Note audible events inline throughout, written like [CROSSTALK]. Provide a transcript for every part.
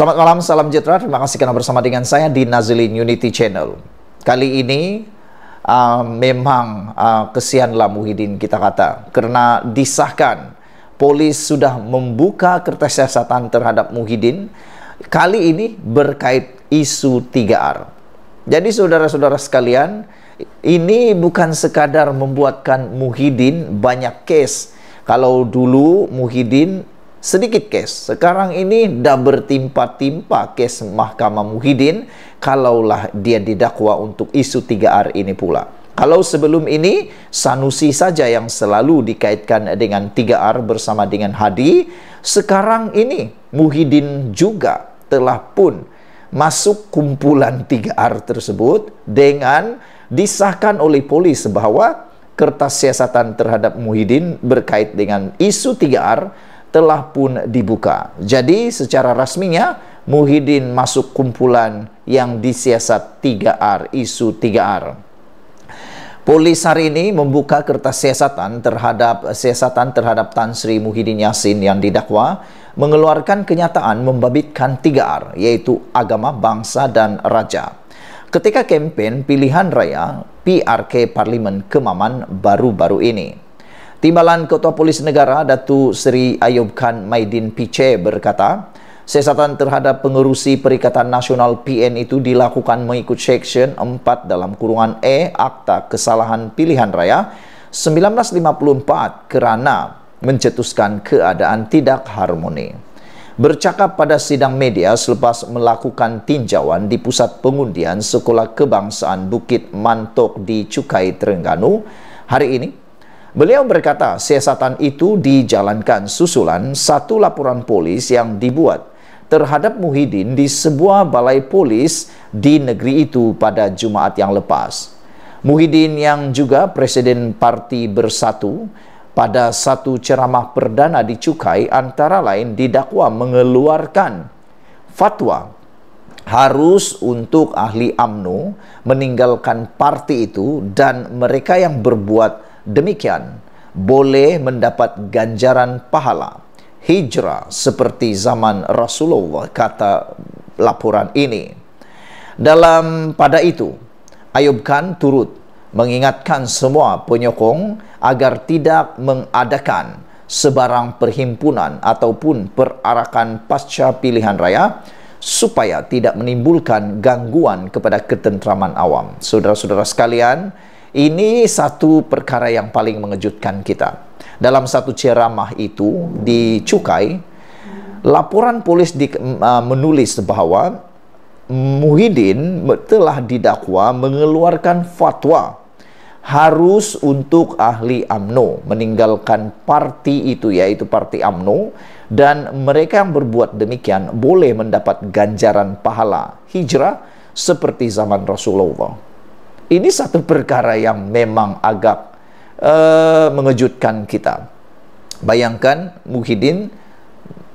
Selamat malam, salam sejahtera. Terima kasih karena bersama dengan saya di Nazilin Unity Channel. Kali ini uh, memang uh, ah, kesianlah Muhyiddin kita kata karena disahkan polis sudah membuka kertas siasatan terhadap Muhyiddin kali ini berkait isu 3R. Jadi saudara-saudara sekalian, ini bukan sekadar membuatkan Muhyiddin banyak case. Kalau dulu Muhyiddin sedikit kes. Sekarang ini dah bertimpa-timpa kes Mahkamah Muhyiddin kalaulah dia didakwa untuk isu 3R ini pula. Kalau sebelum ini Sanusi saja yang selalu dikaitkan dengan 3R bersama dengan Hadi, sekarang ini Muhyiddin juga telah pun masuk kumpulan 3R tersebut dengan disahkan oleh polis bahwa kertas siasatan terhadap Muhyiddin berkait dengan isu 3R telah pun dibuka. Jadi secara rasminya Muhyiddin masuk kumpulan yang disiasat 3R, isu 3R. Polis hari ini membuka kertas siasatan terhadap siasatan terhadap Tan Sri Muhyiddin Yassin yang didakwa mengeluarkan kenyataan membabitkan 3R yaitu agama, bangsa dan raja. Ketika kempen pilihan raya PRK Parlimen Kemaman baru-baru ini. Timbalan Ketua Polis Negara Datu Seri Ayub Khan Maidin Piche berkata, siasatan terhadap pengurusi Perikatan Nasional PN itu dilakukan mengikut Seksyen 4 dalam kurungan E Akta Kesalahan Pilihan Raya 1954 kerana mencetuskan keadaan tidak harmoni. Bercakap pada sidang media selepas melakukan tinjauan di pusat pengundian Sekolah Kebangsaan Bukit Mantok di Cukai Terengganu, hari ini Beliau berkata, siasatan itu dijalankan susulan satu laporan polis yang dibuat terhadap Muhyiddin di sebuah balai polis di negeri itu pada Jumaat yang lepas. Muhyiddin yang juga Presiden Parti Bersatu pada satu ceramah perdana di Cukai antara lain didakwa mengeluarkan fatwa harus untuk ahli AMNO meninggalkan parti itu dan mereka yang berbuat demikian boleh mendapat ganjaran pahala hijrah seperti zaman Rasulullah kata laporan ini dalam pada itu Ayub Khan turut mengingatkan semua penyokong agar tidak mengadakan sebarang perhimpunan ataupun perarakan pasca pilihan raya supaya tidak menimbulkan gangguan kepada ketentraman awam. Saudara-saudara sekalian, ini satu perkara yang paling mengejutkan kita. Dalam satu ceramah itu di Cukai, laporan polis di, uh, menulis bahawa Muhyiddin telah didakwa mengeluarkan fatwa harus untuk ahli AMNO meninggalkan parti itu yaitu parti AMNO dan mereka yang berbuat demikian boleh mendapat ganjaran pahala hijrah seperti zaman Rasulullah ini satu perkara yang memang agak uh, mengejutkan kita. Bayangkan Muhyiddin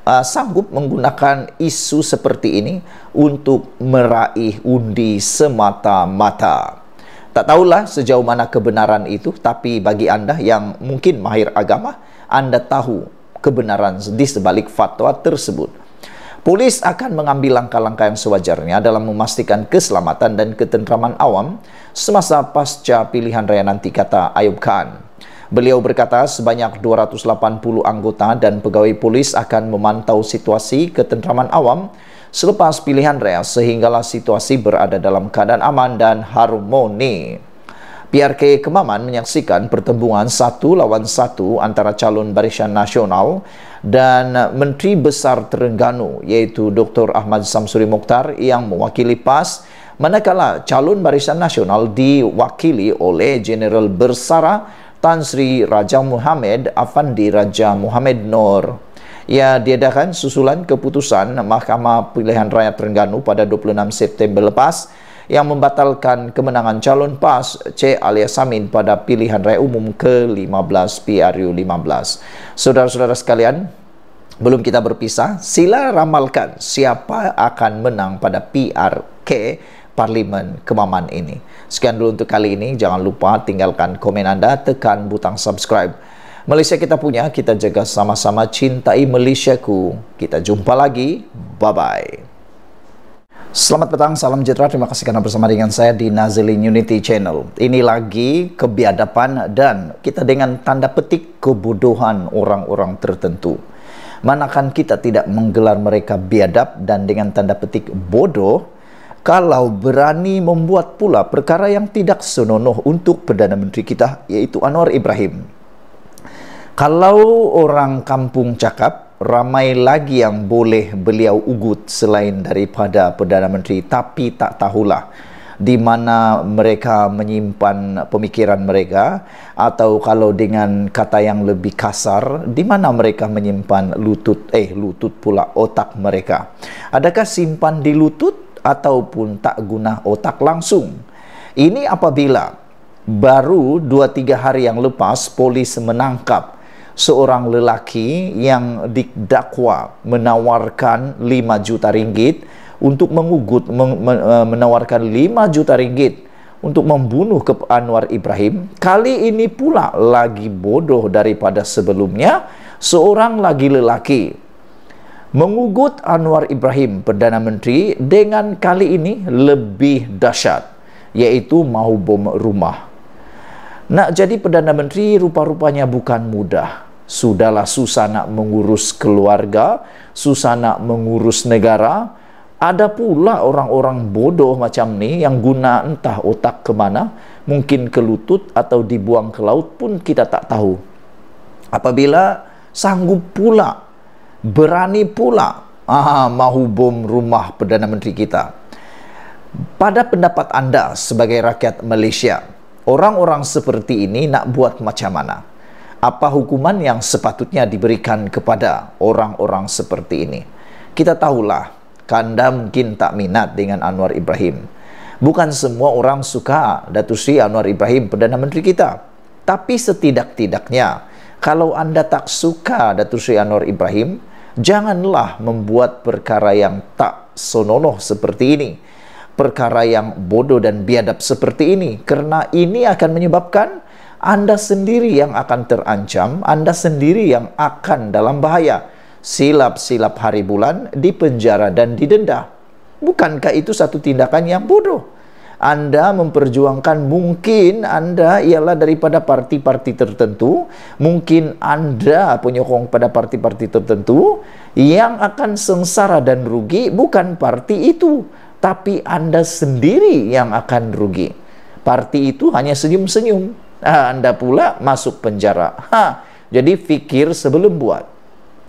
uh, sanggup menggunakan isu seperti ini untuk meraih undi semata-mata. Tak tahulah sejauh mana kebenaran itu, tapi bagi anda yang mungkin mahir agama, anda tahu kebenaran di sebalik fatwa tersebut polis akan mengambil langkah-langkah yang sewajarnya dalam memastikan keselamatan dan ketenteraman awam semasa pasca pilihan raya nanti kata Ayub Khan. Beliau berkata sebanyak 280 anggota dan pegawai polis akan memantau situasi ketenteraman awam selepas pilihan raya sehinggalah situasi berada dalam keadaan aman dan harmoni. PRK Kemaman menyaksikan pertembungan satu lawan satu antara calon barisan nasional dan Menteri Besar Terengganu yaitu Dr. Ahmad Samsuri Mukhtar yang mewakili PAS manakala calon barisan nasional diwakili oleh General Bersara Tan Sri Raja Muhammad Afandi Raja Muhammad Nor. Ia diadakan susulan keputusan Mahkamah Pilihan Raya Terengganu pada 26 September lepas yang membatalkan kemenangan calon PAS C alias Samin pada pilihan raya umum ke-15 PRU 15. Saudara-saudara sekalian, belum kita berpisah, sila ramalkan siapa akan menang pada PRK Parlimen Kemaman ini. Sekian dulu untuk kali ini, jangan lupa tinggalkan komen anda, tekan butang subscribe. Malaysia kita punya, kita jaga sama-sama cintai Malaysia ku. Kita jumpa lagi, bye-bye. Selamat petang, salam sejahtera. Terima kasih karena bersama dengan saya di Nazilin Unity Channel. Ini lagi kebiadaban dan kita dengan tanda petik kebodohan orang-orang tertentu. Manakan kita tidak menggelar mereka biadab dan dengan tanda petik bodoh kalau berani membuat pula perkara yang tidak senonoh untuk Perdana Menteri kita yaitu Anwar Ibrahim. Kalau orang kampung cakap ramai lagi yang boleh beliau ugut selain daripada Perdana Menteri tapi tak tahulah di mana mereka menyimpan pemikiran mereka atau kalau dengan kata yang lebih kasar di mana mereka menyimpan lutut eh lutut pula otak mereka adakah simpan di lutut ataupun tak guna otak langsung ini apabila baru 2 3 hari yang lepas polis menangkap seorang lelaki yang didakwa menawarkan 5 juta ringgit untuk mengugut eh, menawarkan 5 juta ringgit untuk membunuh ke Anwar Ibrahim kali ini pula lagi bodoh daripada sebelumnya seorang lagi lelaki mengugut Anwar Ibrahim Perdana Menteri dengan kali ini lebih dahsyat yaitu mahu bom rumah nak jadi Perdana Menteri rupa-rupanya bukan mudah sudahlah susah nak mengurus keluarga, susah nak mengurus negara. Ada pula orang-orang bodoh macam ni yang guna entah otak ke mana, mungkin ke lutut atau dibuang ke laut pun kita tak tahu. Apabila sanggup pula, berani pula, ah, mahu bom rumah Perdana Menteri kita. Pada pendapat anda sebagai rakyat Malaysia, orang-orang seperti ini nak buat macam mana? apa hukuman yang sepatutnya diberikan kepada orang-orang seperti ini. Kita tahulah, Kanda mungkin tak minat dengan Anwar Ibrahim. Bukan semua orang suka Datuk Sri Anwar Ibrahim Perdana Menteri kita. Tapi setidak-tidaknya, kalau anda tak suka Datuk Sri Anwar Ibrahim, janganlah membuat perkara yang tak sononoh seperti ini. Perkara yang bodoh dan biadab seperti ini. Kerana ini akan menyebabkan Anda sendiri yang akan terancam, Anda sendiri yang akan dalam bahaya. Silap-silap hari bulan di penjara dan didenda. Bukankah itu satu tindakan yang bodoh? Anda memperjuangkan mungkin Anda ialah daripada parti-parti tertentu, mungkin Anda penyokong pada parti-parti tertentu yang akan sengsara dan rugi bukan parti itu, tapi Anda sendiri yang akan rugi. Parti itu hanya senyum-senyum, Ah, anda pula masuk penjara. Ha. Jadi fikir sebelum buat.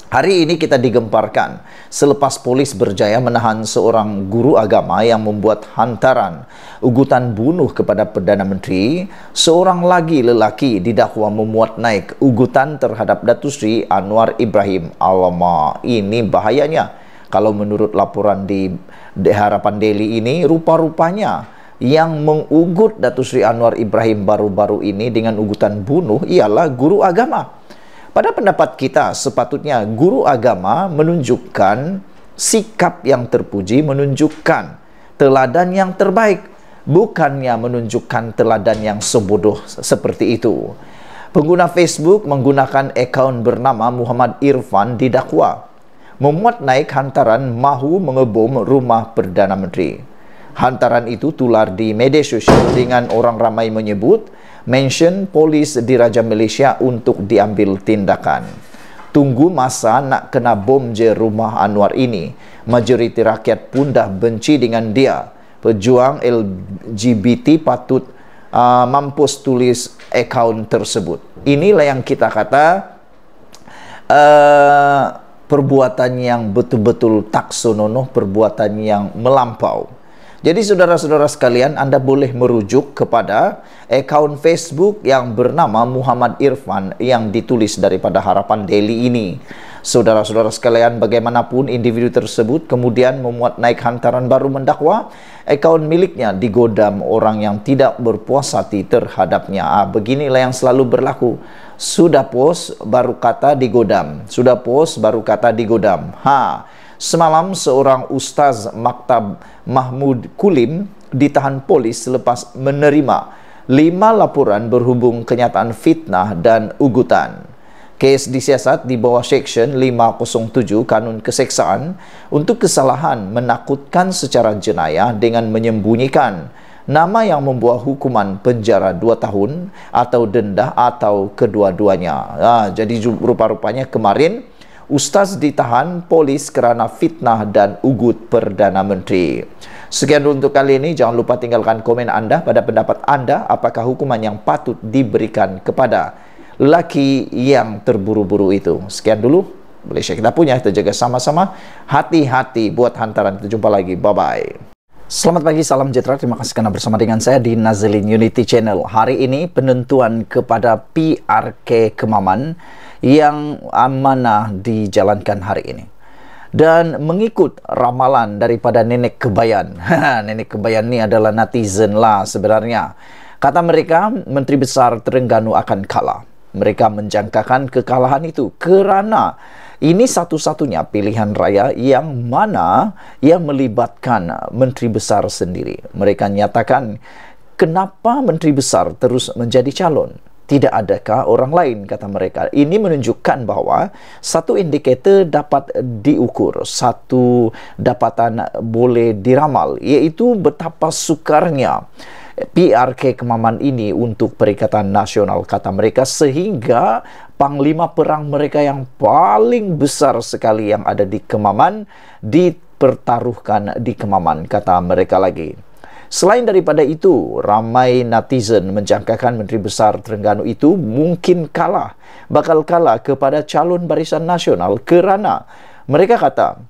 Hari ini kita digemparkan selepas polis berjaya menahan seorang guru agama yang membuat hantaran ugutan bunuh kepada Perdana Menteri, seorang lagi lelaki didakwa memuat naik ugutan terhadap Datu Sri Anwar Ibrahim. Alama, ini bahayanya. Kalau menurut laporan di Harapan Daily ini, rupa-rupanya yang mengugut Datu Sri Anwar Ibrahim baru-baru ini dengan ugutan bunuh ialah guru agama. Pada pendapat kita, sepatutnya guru agama menunjukkan sikap yang terpuji, menunjukkan teladan yang terbaik, bukannya menunjukkan teladan yang sebodoh seperti itu. Pengguna Facebook menggunakan akaun bernama Muhammad Irfan didakwa memuat naik hantaran mahu mengebom rumah Perdana Menteri hantaran itu tular di media sosial dengan orang ramai menyebut mention polis di Raja Malaysia untuk diambil tindakan. Tunggu masa nak kena bom je rumah Anwar ini. Majoriti rakyat pun dah benci dengan dia. Pejuang LGBT patut uh, mampus tulis akaun tersebut. Inilah yang kita kata uh, perbuatan yang betul-betul tak sononoh, perbuatan yang melampau. Jadi saudara-saudara sekalian, Anda boleh merujuk kepada account Facebook yang bernama Muhammad Irfan yang ditulis daripada Harapan Daily ini. Saudara-saudara sekalian, bagaimanapun individu tersebut kemudian memuat naik hantaran baru mendakwa, akun miliknya digodam orang yang tidak berpuas hati terhadapnya. Ah, beginilah yang selalu berlaku. Sudah post, baru kata digodam. Sudah post, baru kata digodam. Ha, Semalam seorang ustaz Maktab Mahmud Kulim ditahan polis selepas menerima lima laporan berhubung kenyataan fitnah dan ugutan. Kes disiasat di bawah Seksyen 507 Kanun Keseksaan untuk kesalahan menakutkan secara jenayah dengan menyembunyikan nama yang membuat hukuman penjara 2 tahun atau denda atau kedua-duanya. Ha, jadi rupa-rupanya kemarin Ustaz ditahan polis kerana fitnah dan ugut Perdana Menteri. Sekian untuk kali ini, jangan lupa tinggalkan komen anda pada pendapat anda apakah hukuman yang patut diberikan kepada lelaki yang terburu-buru itu. Sekian dulu, Malaysia kita punya, kita jaga sama-sama. Hati-hati buat hantaran, kita jumpa lagi. Bye-bye. Selamat pagi, salam sejahtera. Terima kasih kerana bersama dengan saya di Nazilin Unity Channel. Hari ini penentuan kepada PRK Kemaman yang amanah dijalankan hari ini dan mengikut ramalan daripada nenek kebayan. [LAUGHS] Ha, nenek kebayan ni adalah netizen lah sebenarnya. Kata mereka, Menteri Besar Terengganu akan kalah. Mereka menjangkakan kekalahan itu kerana ini satu-satunya pilihan raya yang mana yang melibatkan Menteri Besar sendiri. Mereka nyatakan kenapa Menteri Besar terus menjadi calon tidak adakah orang lain kata mereka ini menunjukkan bahawa satu indikator dapat diukur satu dapatan boleh diramal iaitu betapa sukarnya PRK kemaman ini untuk Perikatan Nasional kata mereka sehingga panglima perang mereka yang paling besar sekali yang ada di kemaman dipertaruhkan di kemaman kata mereka lagi Selain daripada itu, ramai netizen menjangkakan Menteri Besar Terengganu itu mungkin kalah, bakal kalah kepada calon barisan nasional kerana mereka kata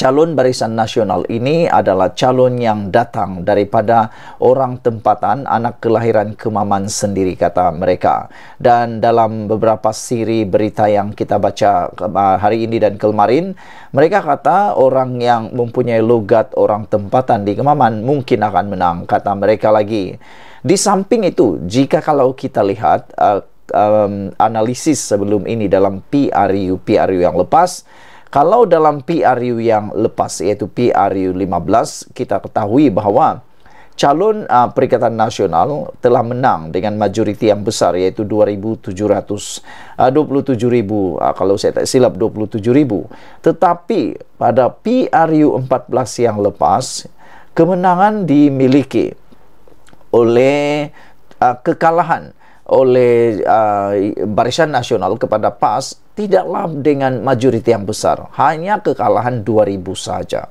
calon barisan nasional ini adalah calon yang datang daripada orang tempatan anak kelahiran kemaman sendiri kata mereka dan dalam beberapa siri berita yang kita baca hari ini dan kemarin mereka kata orang yang mempunyai logat orang tempatan di kemaman mungkin akan menang kata mereka lagi di samping itu jika kalau kita lihat uh, um, analisis sebelum ini dalam PRU PRU yang lepas kalau dalam PRU yang lepas iaitu PRU 15 kita ketahui bahawa calon uh, Perikatan Nasional telah menang dengan majoriti yang besar iaitu 2727000 uh, uh, kalau saya tak silap 27000 tetapi pada PRU 14 yang lepas kemenangan dimiliki oleh uh, kekalahan oleh uh, Barisan Nasional kepada PAS tidaklah dengan majoriti yang besar, hanya kekalahan 2000 saja.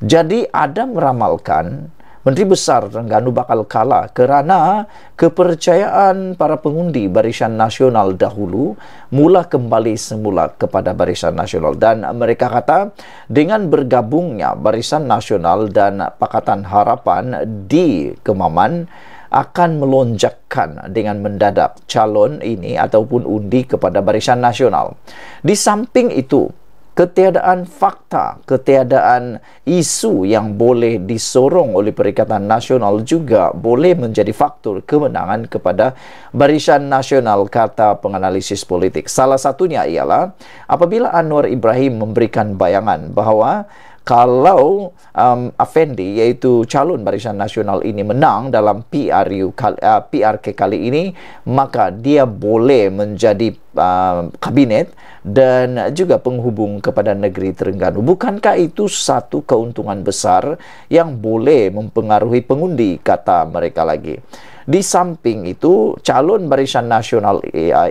Jadi ada meramalkan Menteri Besar Terengganu bakal kalah kerana kepercayaan para pengundi Barisan Nasional dahulu mula kembali semula kepada Barisan Nasional dan mereka kata dengan bergabungnya Barisan Nasional dan Pakatan Harapan di Kemaman akan melonjakkan dengan mendadak calon ini ataupun undi kepada barisan nasional. Di samping itu, ketiadaan fakta, ketiadaan isu yang boleh disorong oleh Perikatan Nasional juga boleh menjadi faktor kemenangan kepada barisan nasional kata penganalisis politik. Salah satunya ialah apabila Anwar Ibrahim memberikan bayangan bahawa kalau um, Afendi iaitu calon Barisan Nasional ini menang dalam PRU uh, PRK kali ini maka dia boleh menjadi uh, kabinet dan juga penghubung kepada negeri Terengganu bukankah itu satu keuntungan besar yang boleh mempengaruhi pengundi kata mereka lagi di samping itu calon Barisan Nasional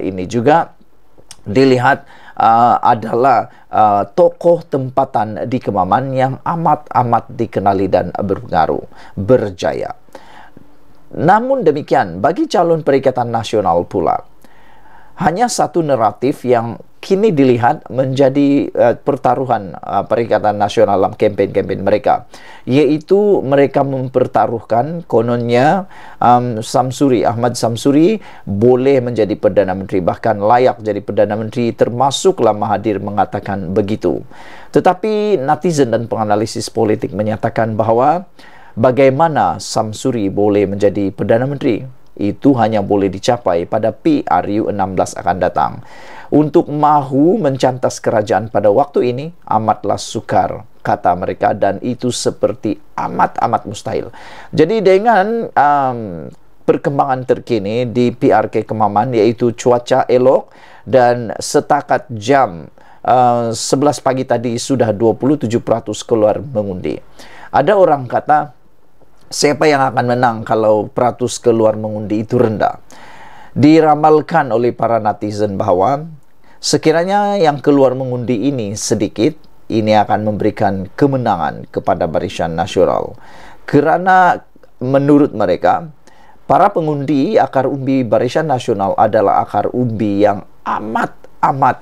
ini juga dilihat uh, adalah uh, tokoh tempatan di Kemaman yang amat-amat dikenali dan berpengaruh, berjaya. Namun demikian, bagi calon perikatan nasional pula, hanya satu naratif yang kini dilihat menjadi uh, pertaruhan uh, eh, Perikatan Nasional dalam kempen-kempen mereka iaitu mereka mempertaruhkan kononnya um, Samsuri Ahmad Samsuri boleh menjadi perdana menteri bahkan layak jadi perdana menteri termasuklah Mahathir mengatakan begitu tetapi netizen dan penganalisis politik menyatakan bahawa bagaimana Samsuri boleh menjadi perdana menteri itu hanya boleh dicapai pada PRU 16 akan datang untuk mahu mencantas kerajaan pada waktu ini amatlah sukar kata mereka dan itu seperti amat-amat mustahil. Jadi dengan um, perkembangan terkini di PRK Kemaman iaitu cuaca elok dan setakat jam uh, 11 pagi tadi sudah 27% keluar mengundi. Ada orang kata siapa yang akan menang kalau peratus keluar mengundi itu rendah. Diramalkan oleh para netizen bahawa Sekiranya yang keluar mengundi ini sedikit, ini akan memberikan kemenangan kepada Barisan Nasional. Karena menurut mereka, para pengundi akar umbi Barisan Nasional adalah akar umbi yang amat-amat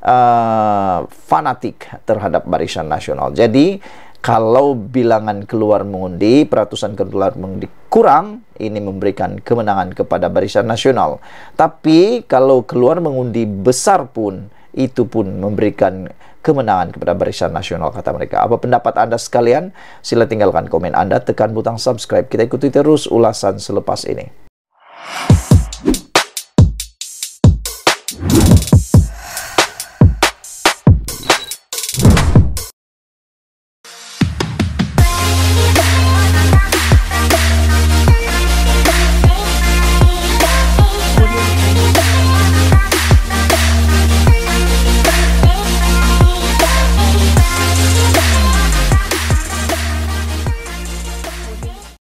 uh, fanatik terhadap Barisan Nasional. Jadi kalau bilangan keluar mengundi, peratusan keluar mengundi kurang, ini memberikan kemenangan kepada Barisan Nasional. Tapi kalau keluar mengundi besar pun, itu pun memberikan kemenangan kepada Barisan Nasional, kata mereka. Apa pendapat Anda sekalian? Sila tinggalkan komen Anda, tekan butang subscribe. Kita ikuti terus ulasan selepas ini.